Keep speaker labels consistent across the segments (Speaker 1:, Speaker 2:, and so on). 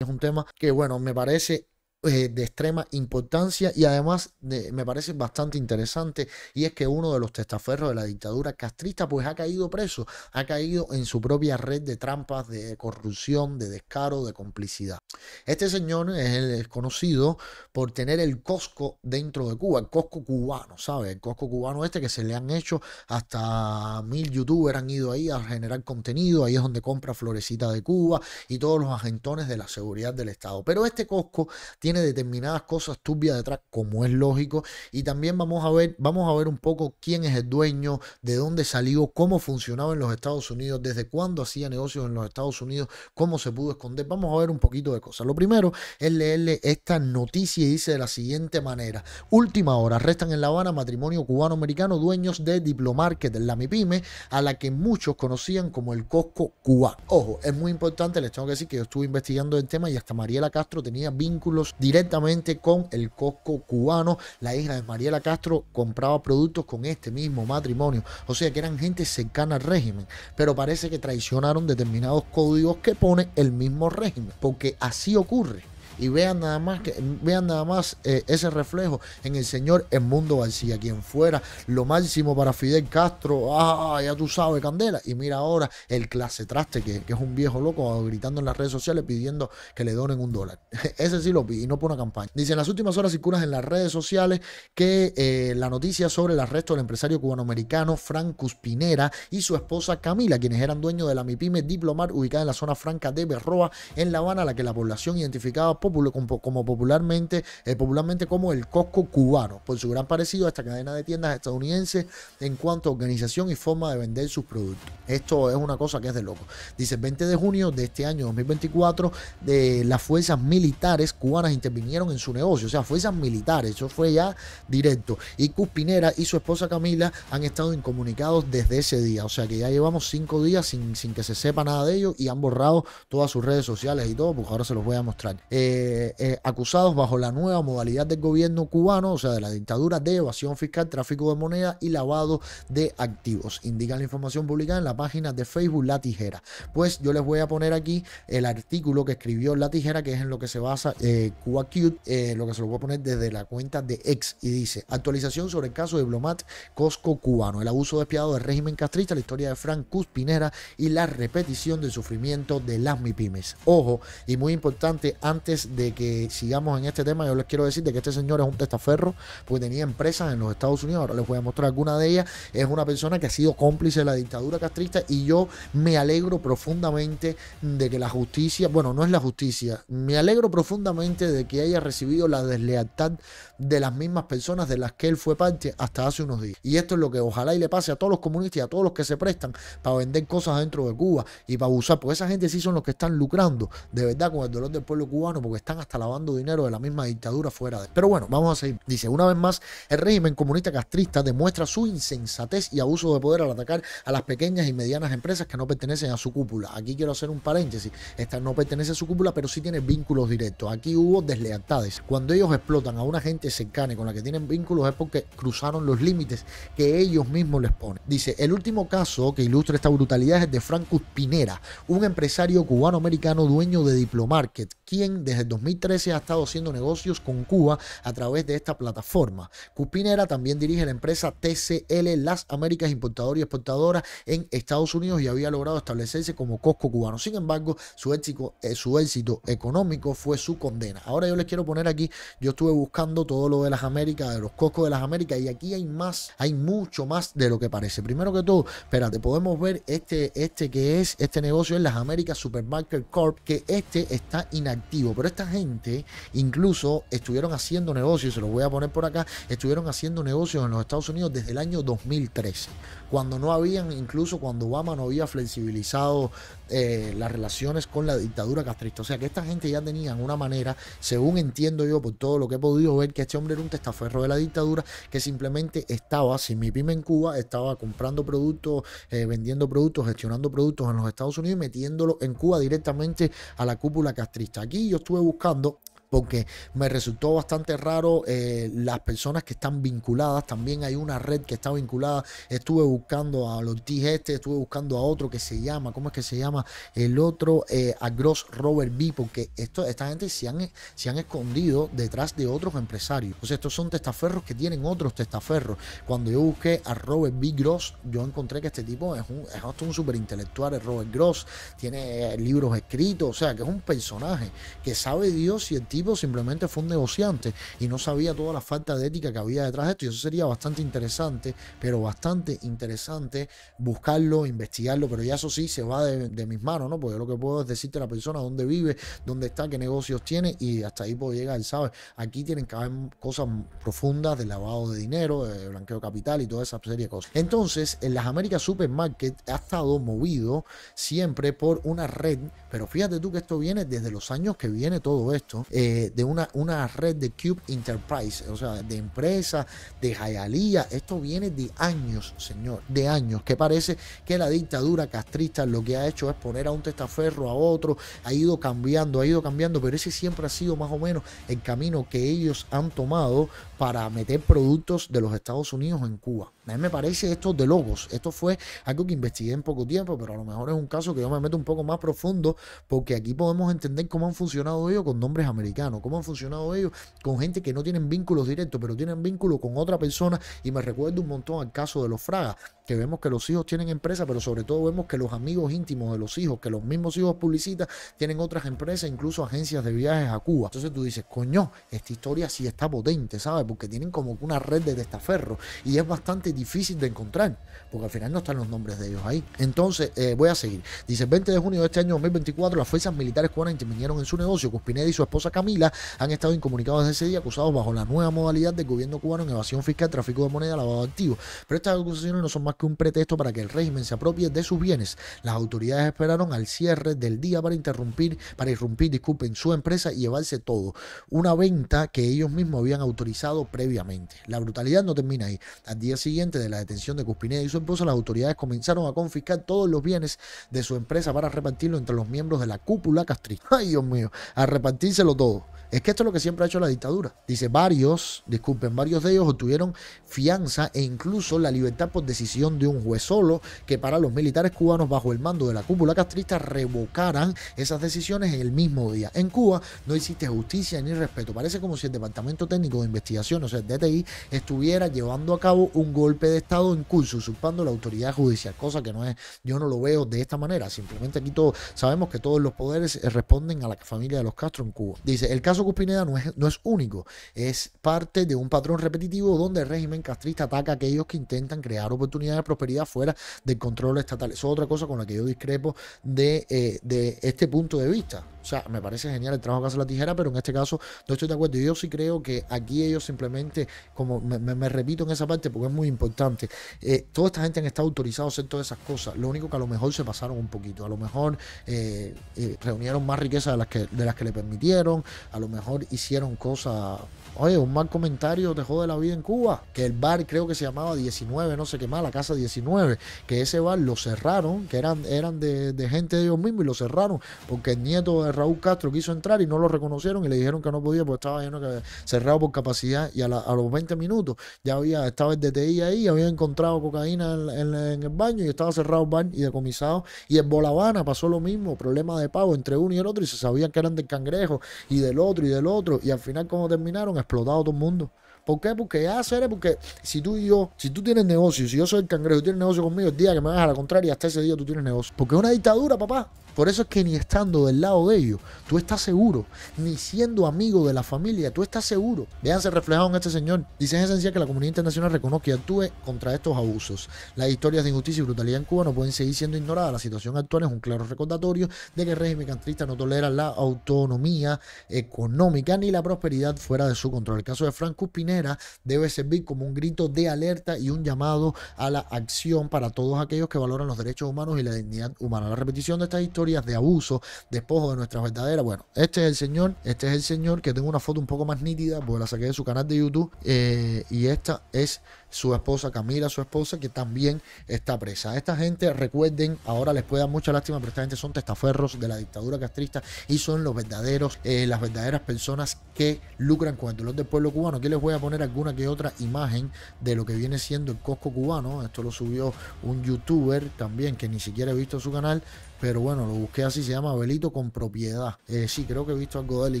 Speaker 1: Es un tema que, bueno, me parece eh, de extrema importancia y además eh, me parece bastante interesante y es que uno de los testaferros de la dictadura castrista pues ha caído preso, ha caído en su propia red de trampas, de corrupción, de descaro, de complicidad. Este señor es el conocido por tener el Cosco dentro de Cuba, el Cosco cubano, ¿sabes? El Cosco cubano este que se le han hecho hasta mil youtubers han ido ahí a generar contenido, ahí es donde compra Florecita de Cuba y todos los agentones de la seguridad del Estado. Pero este Cosco tiene determinadas cosas turbias detrás, como es lógico. Y también vamos a ver, vamos a ver un poco quién es el dueño, de dónde salió, cómo funcionaba en los Estados Unidos, desde cuándo hacía negocios en los Estados Unidos, cómo se pudo esconder. Vamos a ver un poquito de cosas. Lo primero es leerle esta noticia y dice de la siguiente manera: Última hora, restan en La Habana matrimonio cubano-americano, dueños de Diplomarket, la MIPYME, a la que muchos conocían como el Costco cuba Ojo, es muy importante, les tengo que decir que yo estuve investigando el tema y hasta Mariela Castro tenía vínculos directamente con el Costco cubano. La hija de Mariela Castro compraba productos con este mismo matrimonio. O sea que eran gente cercana al régimen. Pero parece que traicionaron determinados códigos que pone el mismo régimen. Porque así ocurre y vean nada más que vean nada más eh, ese reflejo en el señor Edmundo García, quien fuera lo máximo para Fidel Castro, ah, ya tú sabes, Candela, y mira ahora el clase traste que, es un viejo loco gritando en las redes sociales pidiendo que le donen un dólar. Ese sí lo pide y no por una campaña. Dice, en las últimas horas y curas en las redes sociales que eh, la noticia sobre el arresto del empresario cubanoamericano Frank Cuspinera y su esposa Camila, quienes eran dueños de la MIPYME Diplomar ubicada en la zona franca de Berroa, en La Habana, la que la población identificaba por como, popularmente, eh, popularmente como el Costco cubano, por su gran parecido a esta cadena de tiendas estadounidenses en cuanto a organización y forma de vender sus productos. Esto es una cosa que es de loco. Dice, el 20 de junio de este año 2024, de eh, las fuerzas militares cubanas intervinieron en su negocio, o sea, fuerzas militares, eso fue ya directo. Y Cuspinera y su esposa Camila han estado incomunicados desde ese día, o sea que ya llevamos cinco días sin, sin que se sepa nada de ellos y han borrado todas sus redes sociales y todo, porque ahora se los voy a mostrar. Eh, eh, eh, acusados bajo la nueva modalidad del gobierno cubano, o sea, de la dictadura de evasión fiscal, tráfico de moneda y lavado de activos. Indica la información publicada en la página de Facebook La Tijera. Pues yo les voy a poner aquí el artículo que escribió La Tijera, que es en lo que se basa eh, Cute, eh, lo que se lo voy a poner desde la cuenta de ex y dice, actualización sobre el caso de Blomat Cosco cubano, el abuso despiadado del régimen castrista, la historia de Frank Cuspinera y la repetición del sufrimiento de las MIPIMES. Ojo, y muy importante, antes de que sigamos en este tema, yo les quiero decir de que este señor es un testaferro, porque tenía empresas en los Estados Unidos, ahora les voy a mostrar alguna de ellas, es una persona que ha sido cómplice de la dictadura castrista y yo me alegro profundamente de que la justicia, bueno, no es la justicia, me alegro profundamente de que haya recibido la deslealtad de las mismas personas de las que él fue parte hasta hace unos días. Y esto es lo que ojalá y le pase a todos los comunistas y a todos los que se prestan para vender cosas dentro de Cuba y para abusar, porque esa gente sí son los que están lucrando de verdad con el dolor del pueblo cubano que están hasta lavando dinero de la misma dictadura fuera de. Pero bueno, vamos a seguir. Dice, una vez más, el régimen comunista castrista demuestra su insensatez y abuso de poder al atacar a las pequeñas y medianas empresas que no pertenecen a su cúpula. Aquí quiero hacer un paréntesis. Esta no pertenece a su cúpula, pero sí tiene vínculos directos. Aquí hubo deslealtades. Cuando ellos explotan a una gente cercana y con la que tienen vínculos es porque cruzaron los límites que ellos mismos les ponen. Dice, el último caso que ilustra esta brutalidad es de Franco Pinera, un empresario cubano-americano dueño de Diplomarket, quien desde desde el 2013 ha estado haciendo negocios con Cuba a través de esta plataforma. Cupinera también dirige la empresa TCL Las Américas, Importador y exportadora en Estados Unidos y había logrado establecerse como Costco cubano. Sin embargo, su éxito, eh, su éxito económico fue su condena. Ahora yo les quiero poner aquí, yo estuve buscando todo lo de las Américas, de los Costco de las Américas y aquí hay más, hay mucho más de lo que parece. Primero que todo, espérate, podemos ver este, este que es, este negocio en las Américas Supermarket Corp, que este está inactivo, pero esta gente incluso estuvieron haciendo negocios, se los voy a poner por acá, estuvieron haciendo negocios en los Estados Unidos desde el año 2013, cuando no habían, incluso cuando Obama no había flexibilizado eh, las relaciones con la dictadura castrista. O sea que esta gente ya tenía una manera, según entiendo yo por todo lo que he podido ver, que este hombre era un testaferro de la dictadura que simplemente estaba, sin mi pyme en Cuba, estaba comprando productos, eh, vendiendo productos, gestionando productos en los Estados Unidos y metiéndolo en Cuba directamente a la cúpula castrista. Aquí yo estuve buscando porque me resultó bastante raro eh, las personas que están vinculadas. También hay una red que está vinculada. Estuve buscando a los este, estuve buscando a otro que se llama, ¿cómo es que se llama? El otro, eh, a Gross Robert B, porque esto, esta gente se han, se han escondido detrás de otros empresarios. O sea, estos son testaferros que tienen otros testaferros. Cuando yo busqué a Robert B. Gross, yo encontré que este tipo es, un, es hasta un superintelectual, es Robert Gross, tiene eh, libros escritos, o sea, que es un personaje que sabe Dios y el simplemente fue un negociante y no sabía toda la falta de ética que había detrás de esto. Y eso sería bastante interesante, pero bastante interesante buscarlo, investigarlo. Pero ya eso sí se va de, mis manos, ¿no? Porque lo que puedo es decirte a la persona dónde vive, dónde está, qué negocios tiene y hasta ahí puedo llegar, ¿sabes? Aquí tienen que haber cosas profundas de lavado de dinero, de blanqueo capital y toda esa serie de cosas. Entonces, en las Américas Supermarket ha estado movido siempre por una red, pero fíjate tú que esto viene desde los años que viene todo esto. Eh, de, una, una, red de Cube Enterprise, o sea, de empresas, de jayalía. Esto viene de años, señor, de años, que parece que la dictadura castrista lo que ha hecho es poner a un testaferro a otro, ha ido cambiando, ha ido cambiando, pero ese siempre ha sido más o menos el camino que ellos han tomado para meter productos de los Estados Unidos en Cuba. A mí me parece esto de lobos. Esto fue algo que investigué en poco tiempo, pero a lo mejor es un caso que yo me meto un poco más profundo porque aquí podemos entender cómo han funcionado ellos con nombres americanos, cómo han funcionado ellos con gente que no tienen vínculos directos, pero tienen vínculo con otra persona. Y me recuerda un montón al caso de los Fragas que vemos que los hijos tienen empresas, pero sobre todo vemos que los amigos íntimos de los hijos, que los mismos hijos publicitan, tienen otras empresas, incluso agencias de viajes a Cuba. Entonces tú dices, coño, esta historia sí está potente, ¿sabes? Porque tienen como una red de testaferros y es bastante difícil de encontrar, porque al final no están los nombres de ellos ahí. Entonces, eh, voy a seguir. Dice, 20 de junio de este año 2024, las fuerzas militares cubanas intervinieron en su negocio. Cuspineda y su esposa Camila han estado incomunicados desde ese día, acusados bajo la nueva modalidad del gobierno cubano en evasión fiscal, tráfico de moneda, lavado de activos. Pero estas acusaciones no son más que un pretexto para que el régimen se apropie de sus bienes. Las autoridades esperaron al cierre del día para interrumpir, para irrumpir, disculpen, su empresa y llevarse todo. Una venta que ellos mismos habían autorizado previamente. La brutalidad no termina ahí. Al día siguiente de la detención de Cuspineda y su esposa, las autoridades comenzaron a confiscar todos los bienes de su empresa para repartirlo entre los miembros de la cúpula castrista. Ay, Dios mío, a repartírselo todo. Es que esto es lo que siempre ha hecho la dictadura. Dice, varios, disculpen, varios de ellos obtuvieron fianza e incluso la libertad por decisión de un juez solo que para los militares cubanos bajo el mando de la cúpula castrista revocaran esas decisiones en el mismo día. En Cuba no existe justicia ni respeto. Parece como si el Departamento Técnico de Investigación, o sea, el DTI, estuviera llevando a cabo un golpe de Estado en curso, usurpando la autoridad judicial, cosa que no es, yo no lo veo de esta manera. Simplemente aquí todos sabemos que todos los poderes eh, responden a la familia de los Castro en Cuba. Dice, el caso Cuspineda no es, no es único, es parte de un patrón repetitivo donde el régimen castrista ataca a aquellos que intentan crear oportunidades prosperidad fuera del control estatal. Eso es otra cosa con la que yo discrepo de, eh, de este punto de vista. O sea, me parece genial el trabajo Casa hace la tijera, pero en este caso no estoy de acuerdo. yo sí creo que aquí ellos simplemente, como me, repito en esa parte porque es muy importante, eh, toda esta gente han estado autorizados a hacer todas esas cosas. Lo único que a lo mejor se pasaron un poquito, a lo mejor eh, eh, reunieron más riqueza de las, que, de las que le permitieron, a lo mejor hicieron cosas. Oye, un mal comentario te jode la vida en Cuba. Que el bar creo que se llamaba 19, no sé qué más, la casa 19. Que ese bar lo cerraron, que eran, eran de, de gente de ellos mismos y lo cerraron porque el nieto de Raúl Castro quiso entrar y no lo reconocieron y le dijeron que no podía porque estaba lleno cerrado por capacidad y a, los 20 minutos ya había, estaba el DTI ahí, había encontrado cocaína en, el baño y estaba cerrado el baño y decomisado. Y en Bolavana pasó lo mismo, problema de pago entre uno y el otro y se sabían que eran del cangrejo y del otro y del otro y al final como terminaron explotado todo el mundo. ¿Por qué? Porque ya seré, porque si tú y yo, si tú tienes negocio, si yo soy el cangrejo y tienes negocio conmigo, el día que me vas a la contraria, hasta ese día tú tienes negocio. Porque es una dictadura, papá. Por eso es que ni estando del lado de ellos, tú estás seguro, ni siendo amigo de la familia, tú estás seguro. Véanse reflejado en este señor. Dice es esencia que la comunidad internacional reconozca y actúe contra estos abusos. Las historias de injusticia y brutalidad en Cuba no pueden seguir siendo ignoradas. La situación actual es un claro recordatorio de que el régimen cantrista no tolera la autonomía económica ni la prosperidad fuera de su control. El caso de Frank Cuspinés debe servir como un grito de alerta y un llamado a la acción para todos aquellos que valoran los derechos humanos y la dignidad humana. La repetición de estas historias de abuso, despojo de nuestra verdadera, bueno, este es el señor, este es el señor que tengo una foto un poco más nítida pues la saqué de su canal de YouTube eh, y esta es su esposa Camila, su esposa, que también está presa. Esta gente, recuerden, ahora les puede dar mucha lástima, pero esta gente son testaferros de la dictadura castrista y son los verdaderos, eh, las verdaderas personas que lucran con el dolor del pueblo cubano. Aquí les voy a poner alguna que otra imagen de lo que viene siendo el cosco cubano. Esto lo subió un youtuber también que ni siquiera he visto su canal. Pero bueno, lo busqué así, se llama Abelito con propiedad. Eh, sí, creo que he visto algo de él y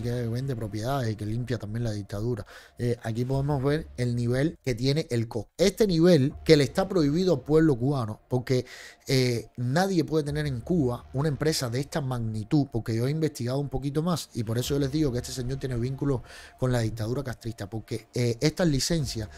Speaker 1: que vende propiedades y que limpia también la dictadura. Eh, aquí podemos ver el nivel que tiene el CO. Este nivel que le está prohibido al pueblo cubano, porque eh, nadie puede tener en Cuba una empresa de esta magnitud, porque yo he investigado un poquito más y por eso yo les digo que este señor tiene vínculos con la dictadura castrista, porque estas licencias,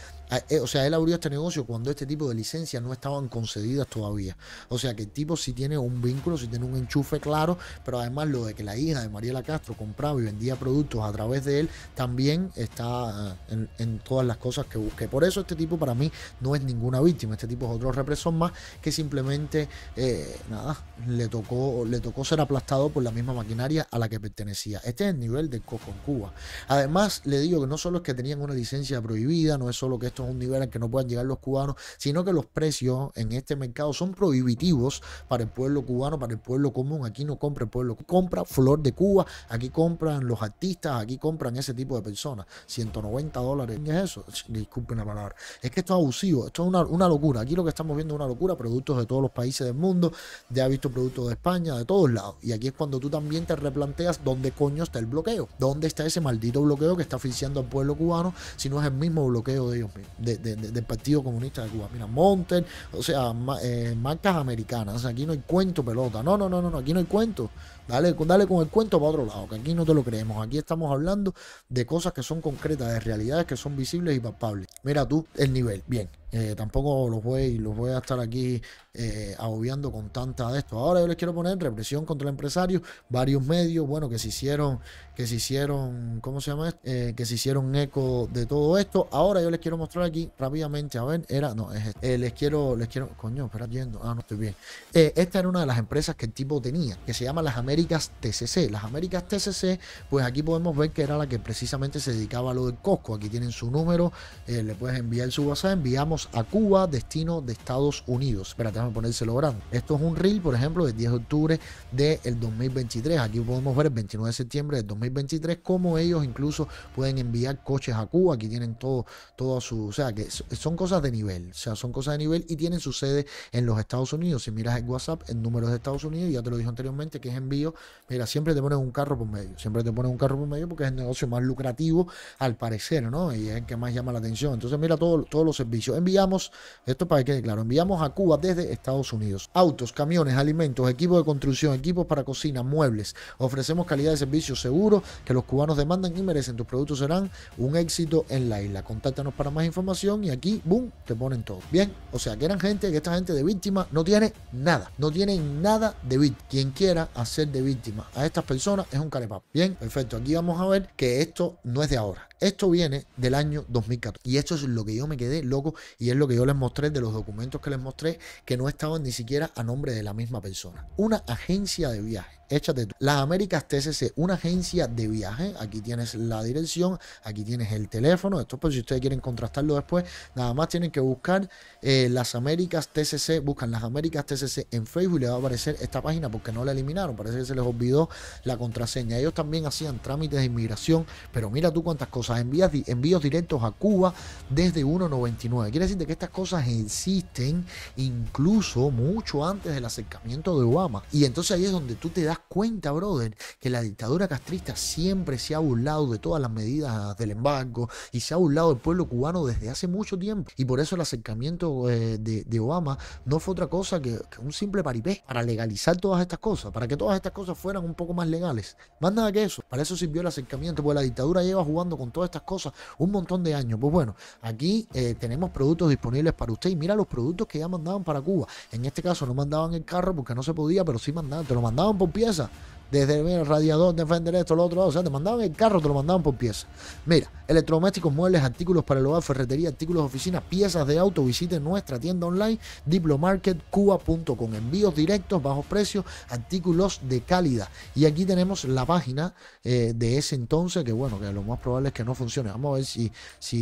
Speaker 1: o sea, él abrió este negocio cuando este tipo de licencias no estaban concedidas todavía. O sea que el tipo sí tiene un vínculo, sí tiene un enchufe claro, pero además lo de que la hija de Mariela Castro compraba y vendía productos a través de él también está eh, en, todas las cosas que busqué. Por eso este tipo para mí no es ninguna víctima, este tipo es otro represor más que simplemente eh, nada, le tocó, le tocó ser aplastado por la misma maquinaria a la que pertenecía. Este es el nivel de Coco en Cuba. Además, le digo que no solo es que tenían una licencia prohibida, no es solo que esto es un nivel al que no puedan llegar los cubanos, sino que los precios en este mercado son prohibitivos para el pueblo cubano, para el pueblo común, aquí no compra el pueblo, compra Flor de Cuba, aquí compran los artistas, aquí compran ese tipo de personas. 190 dólares, ¿qué es eso? Disculpen la palabra. Es que esto es abusivo, esto es una, locura. Aquí lo que estamos viendo es una locura, productos de todos los países del mundo, ya ha visto productos de España, de todos lados. Y aquí es cuando tú también te replanteas dónde coño está el bloqueo, dónde está ese maldito bloqueo que está oficiando al pueblo cubano, si no es el mismo bloqueo de ellos del Partido Comunista de Cuba. Mira, Monten, o sea, eh, marcas americanas, aquí no hay cuento pelota, ¿no? No, no, no, no, aquí no hay cuento. Dale, dale con el cuento para otro lado, que aquí no te lo creemos. Aquí estamos hablando de cosas que son concretas, de realidades que son visibles y palpables. Mira tú el nivel. Bien, eh, tampoco los voy, los voy a estar aquí eh, agobiando con tanta de esto. Ahora yo les quiero poner represión contra el empresario, varios medios, bueno, que se hicieron, que se hicieron, ¿cómo se llama esto? Eh, que se hicieron eco de todo esto. Ahora yo les quiero mostrar aquí rápidamente, a ver, era, no, es este. Eh, les quiero, les quiero, coño, espera, yendo, ah, no estoy bien. esta era una de las empresas que el tipo tenía, que se llama las Américas Américas TCC. Las Américas TCC, pues aquí podemos ver que era la que precisamente se dedicaba a lo del Costco. Aquí tienen su número, eh, le puedes enviar su WhatsApp. Enviamos a Cuba, destino de Estados Unidos. Espérate, déjame ponérselo grande. Esto es un reel, por ejemplo, del 10 de octubre del 2023. Aquí podemos ver el 29 de septiembre del 2023 cómo ellos incluso pueden enviar coches a Cuba. Aquí tienen todo, todo su, o sea, que son cosas de nivel, o sea, son cosas de nivel y tienen su sede en los Estados Unidos. Si miras el WhatsApp, el número de Estados Unidos, ya te lo dije anteriormente, que es envío Mira, siempre te ponen un carro por medio, siempre te ponen un carro por medio porque es el negocio más lucrativo al parecer, ¿no? Y es el que más llama la atención. Entonces, mira todos los servicios. Enviamos, esto para que quede claro, enviamos a Cuba desde Estados Unidos. Autos, camiones, alimentos, equipos de construcción, equipos para cocina, muebles. Ofrecemos calidad de servicio seguro que los cubanos demandan y merecen. Tus productos serán un éxito en la isla. Contáctanos para más información y aquí, boom, te ponen todo. Bien, o sea, que eran gente, que esta gente de víctima no tiene nada, no tienen nada de víctima. Quien quiera hacer de víctimas a estas personas es un carepapo. Bien, perfecto. Aquí vamos a ver que esto no es de ahora. Esto viene del año 2014. Y esto es lo que yo me quedé loco y es lo que yo les mostré de los documentos que les mostré que no estaban ni siquiera a nombre de la misma persona. Una agencia de viaje. Échate tú. Las Américas TCC, una agencia de viaje. Aquí tienes la dirección, aquí tienes el teléfono. Esto pues si ustedes quieren contrastarlo después, nada más tienen que buscar eh, las Américas TCC, buscan las Américas TCC en Facebook y les va a aparecer esta página porque no la eliminaron. Parece que se les olvidó la contraseña. Ellos también hacían trámites de inmigración, pero mira tú cuántas cosas envías, envíos directos a Cuba desde 1.99. Quiere decir que estas cosas existen incluso mucho antes del acercamiento de Obama. Y entonces ahí es donde tú te das cuenta, brother, que la dictadura castrista siempre se ha burlado de todas las medidas del embargo y se ha burlado del pueblo cubano desde hace mucho tiempo. Y por eso el acercamiento eh, de, Obama no fue otra cosa que, que, un simple paripé para legalizar todas estas cosas, para que todas estas cosas fueran un poco más legales. Más nada que eso. Para eso sirvió el acercamiento, porque la dictadura lleva jugando con todo estas cosas, un montón de años. Pues bueno, aquí eh, tenemos productos disponibles para usted y mira los productos que ya mandaban para Cuba. En este caso no mandaban el carro porque no se podía, pero sí mandaban, te lo mandaban por pieza. Desde, el radiador, defender esto, lo otro, o sea, te mandaban el carro, te lo mandaban por pieza. Mira, electrodomésticos, muebles, artículos para el hogar, ferretería, artículos de oficina, piezas de auto, visite nuestra tienda online, diplomarketcuba.com. Envíos directos, bajos precios, artículos de calidad. Y aquí tenemos la página eh, de ese entonces, que bueno, que lo más probable es que no funcione. Vamos a ver si,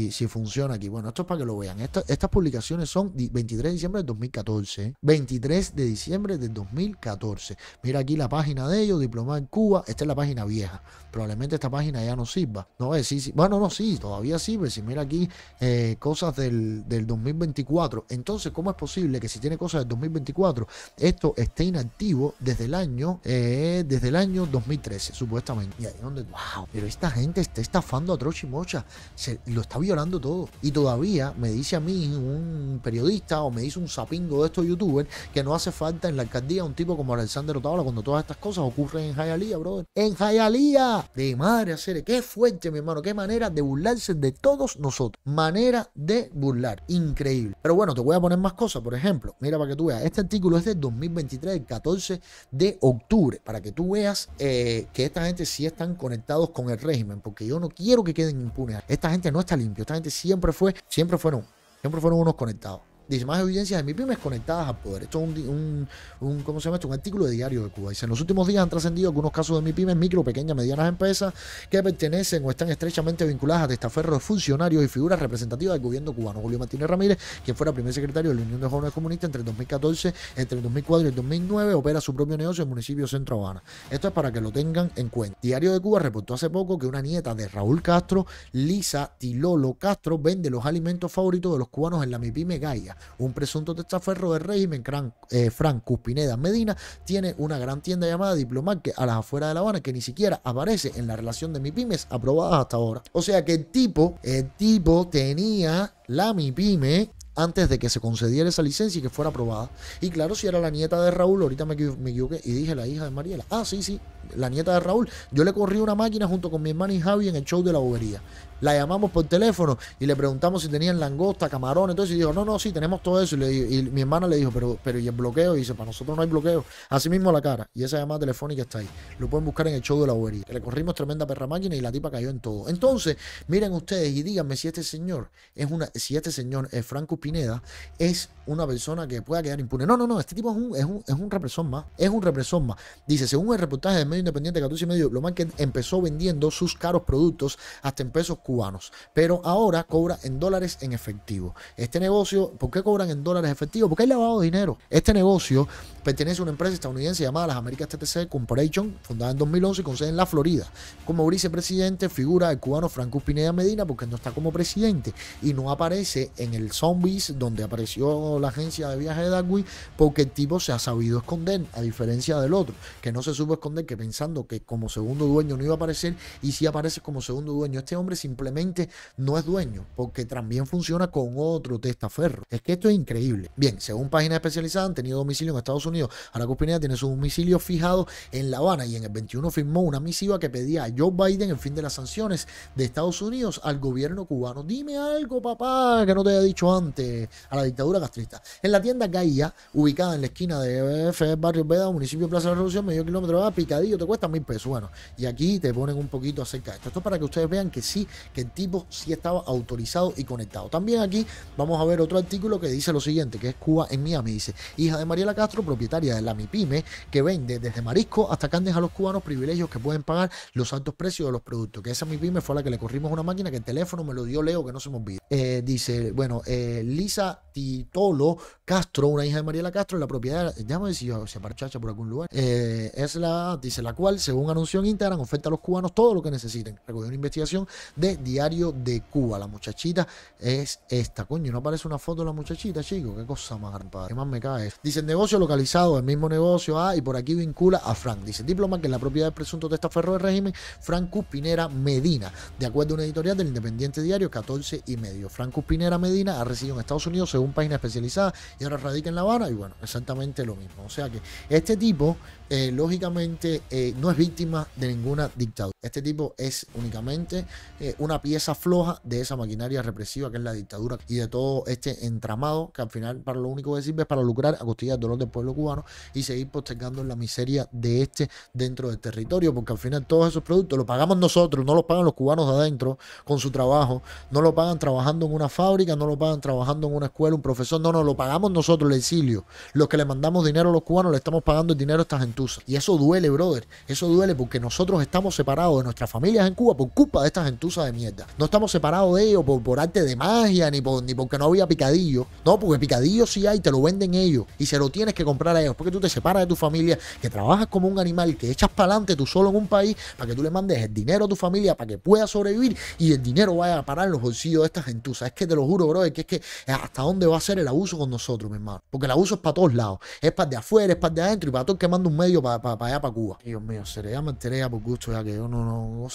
Speaker 1: si, funciona aquí. Bueno, esto es para que lo vean. estas publicaciones son 23 de diciembre de 2014. 23 de diciembre de 2014. Mira aquí la página de ellos, más en Cuba, esta es la página vieja. Probablemente esta página ya no sirva. No, es, eh, sí, Bueno, no, sí, todavía sirve. Si mira aquí eh, cosas del, 2024. Entonces, ¿cómo es posible que si tiene cosas del 2024, esto esté inactivo desde el año, eh, desde el año 2013, supuestamente? Y ahí donde, wow, pero esta gente está estafando a Trochi Mocha. Se, lo está violando todo. Y todavía me dice a mí un periodista o me dice un sapingo de estos youtubers que no hace falta en la alcaldía un tipo como Alexander Otavola cuando todas estas cosas ocurren en Jayalía, brother. En Jayalía. De madre, hacer. Qué fuerte, mi hermano. Qué manera de burlarse de todos nosotros. Manera de burlar. Increíble. Pero bueno, te voy a poner más cosas. Por ejemplo, mira para que tú veas. Este artículo es del 2023, el 14 de octubre. Para que tú veas eh, que esta gente sí están conectados con el régimen. Porque yo no quiero que queden impunes. Esta gente no está limpia. Esta gente siempre fue, siempre fueron, siempre fueron unos conectados. Dice más evidencias de MIPIMES conectadas a poder. Esto es un, un, se llama un artículo de Diario de Cuba. Dice, en los últimos días han trascendido algunos casos de MIPIMES, micro, pequeñas, medianas empresas que pertenecen o están estrechamente vinculadas a testaferros funcionarios y figuras representativas del gobierno cubano. Julio Martínez Ramírez, quien fuera primer secretario de la Unión de Jóvenes Comunistas entre el 2014, entre el 2004 y el 2009, opera su propio negocio en el municipio Centro Habana. Esto es para que lo tengan en cuenta. Diario de Cuba reportó hace poco que una nieta de Raúl Castro, Lisa Tilolo Castro, vende los alimentos favoritos de los cubanos en la MIPIME Gaia. Un presunto testaferro del régimen, eh, Frank Cuspineda Medina, tiene una gran tienda llamada Diplomaque a las afueras de La Habana que ni siquiera aparece en la relación de MIPIMES aprobada hasta ahora. O sea que el tipo, tipo tenía la MIPIME antes de que se concediera esa licencia y que fuera aprobada. Y claro, si era la nieta de Raúl, ahorita me, equivoqué y dije la hija de Mariela. Ah, sí, sí, la nieta de Raúl. Yo le corrí una máquina junto con mi hermano y Javi en el show de la bobería. La llamamos por teléfono y le preguntamos si tenían langosta, camarón entonces y dijo, no, no, sí, tenemos todo eso. Y, mi hermana le dijo, pero, pero ¿y el bloqueo? Y dice, para nosotros no hay bloqueo. Así mismo la cara. Y esa llamada telefónica está ahí. Lo pueden buscar en el show de la bobería. Le corrimos tremenda perra máquina y la tipa cayó en todo. Entonces, miren ustedes y díganme si este señor es una, si este señor eh, Franco Pineda, es una persona que pueda quedar impune. No, no, no, este tipo es un, es un, es un represor más. Es un represor más. Dice, según el reportaje de medio independiente 14 y medio, lo más que empezó vendiendo sus caros productos hasta en pesos cubanos, pero ahora cobra en dólares en efectivo. Este negocio, ¿por qué cobran en dólares efectivo? Porque hay lavado de dinero. Este negocio pertenece a una empresa estadounidense llamada Las Américas TTC Corporation, fundada en 2011 y con sede en la Florida. Como vicepresidente figura el cubano Franco Pineda Medina porque no está como presidente y no aparece en el Zombies donde apareció la agencia de viaje de Darwin porque el tipo se ha sabido esconder, a diferencia del otro, que no se supo esconder, que pensando que como segundo dueño no iba a aparecer y si aparece como segundo dueño. Este hombre sin simplemente no es dueño, porque también funciona con otro testaferro. Es que esto es increíble. Bien, según páginas especializadas, han tenido domicilio en Estados Unidos. La Pineda tiene su domicilio fijado en La Habana y en el 21 firmó una misiva que pedía a Joe Biden el fin de las sanciones de Estados Unidos al gobierno cubano. Dime algo, papá, que no te haya dicho antes, a la dictadura castrista. En la tienda Gaia, ubicada en la esquina de Barrio Veda, municipio de Plaza de la Revolución, medio kilómetro, picadillo, te cuesta mil pesos. Bueno, y aquí te ponen un poquito acerca de esto. Esto es para que ustedes vean que sí, que el tipo sí estaba autorizado y conectado. También aquí vamos a ver otro artículo que dice lo siguiente, que es Cuba en Miami, dice, hija de Mariela Castro, propietaria de la MIPYME, que vende desde marisco hasta candes a los cubanos, privilegios que pueden pagar los altos precios de los productos, que esa MIPYME fue la que le corrimos una máquina, que el teléfono me lo dio Leo, que no se me olvide. Eh, dice, bueno, eh, Lisa Titolo Castro, una hija de Mariela Castro, la propiedad, llámame decir, si se por algún lugar, eh, es la, dice, la cual, según anunció en Instagram, oferta a los cubanos todo lo que necesiten. Recogió una investigación de Diario de Cuba. La muchachita es esta. Coño, no aparece una foto de la muchachita, chico. Qué cosa más arpada. ¿Qué más me cae? Dice negocio localizado, el mismo negocio. Ah, y por aquí vincula a Frank. Dice diploma que es la propiedad del presunto testaferro del régimen, Frank Pinera Medina. De acuerdo a una editorial del Independiente Diario 14 y medio. Frank Pinera Medina ha residido en Estados Unidos según página especializada y ahora radica en La Habana. Y bueno, exactamente lo mismo. O sea que este tipo, eh, lógicamente, eh, no es víctima de ninguna dictadura. Este tipo es únicamente eh, una pieza floja de esa maquinaria represiva que es la dictadura y de todo este entramado que al final para lo único que sirve es para lucrar a costilla del dolor del pueblo cubano y seguir postergando la miseria de este dentro del territorio, porque al final todos esos productos los pagamos nosotros, no los pagan los cubanos de adentro con su trabajo, no lo pagan trabajando en una fábrica, no lo pagan trabajando en una escuela, un profesor, no, no, lo pagamos nosotros el exilio, los que le mandamos dinero a los cubanos le estamos pagando el dinero a esta gentuza y eso duele, brother, eso duele porque nosotros estamos separados de nuestras familias en Cuba por culpa de estas gentuza mierda. No estamos separados de ellos por, arte de magia, ni, por, ni porque no había picadillo. No, porque picadillo sí hay, te lo venden ellos y se lo tienes que comprar a ellos. Porque tú te separas de tu familia, que trabajas como un animal, que echas para adelante tú solo en un país para que tú le mandes el dinero a tu familia para que pueda sobrevivir y el dinero vaya a parar en los bolsillos de esta gentuza. Es que te lo juro, bro, es que es que eh, hasta dónde va a ser el abuso con nosotros, mi hermano. Porque el abuso es para todos lados. Es para de afuera, es para de adentro y para todo el que manda un medio para, para, allá, para Cuba. Dios mío, se le llama por gusto ya que yo no, no